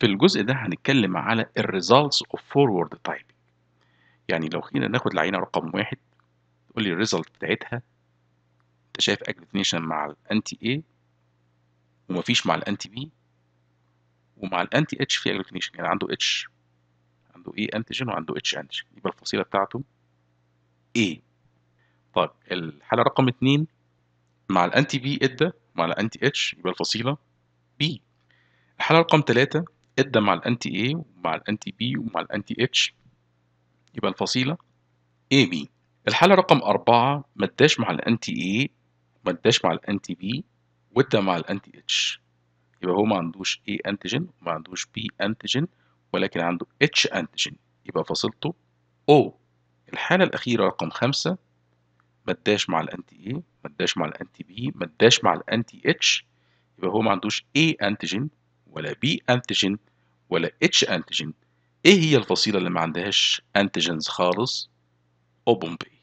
في الجزء ده هنتكلم على results اوف فورورد typing يعني لو خلينا ناخد العينه رقم واحد تقول لي result بتاعتها انت شايف aggregation مع الانتي اي ومفيش مع الانتي بي ومع الانتي اتش في aggregation يعني عنده اتش عنده اي antigen وعنده اتش antigen يبقى الفصيله بتاعته A طيب الحاله رقم اتنين مع الانتي بي ادى مع الانتي اتش يبقى الفصيله بي الحاله رقم ثلاثة ادى مع الانتي A ومع الانتي B ومع الانتي H يبقى الفصيلة AB الحالة رقم أربعة ما اداش مع الانتي A ما اداش مع الانتي B وادى مع الانتي H يبقى هو ما عندوش A انتيجين وما عندوش B انتيجين ولكن عنده H انتيجين يبقى فصيلته O الحالة الأخيرة رقم خمسة ما اداش مع الانتي A ما اداش مع الانتي B ما اداش مع الانتي H يبقى هو ما عندوش A انتيجين ولا بي انتيجين ولا اتش انتيجين ايه هي الفصيله اللي ما عندهاش انتيجينز خالص اوبومبي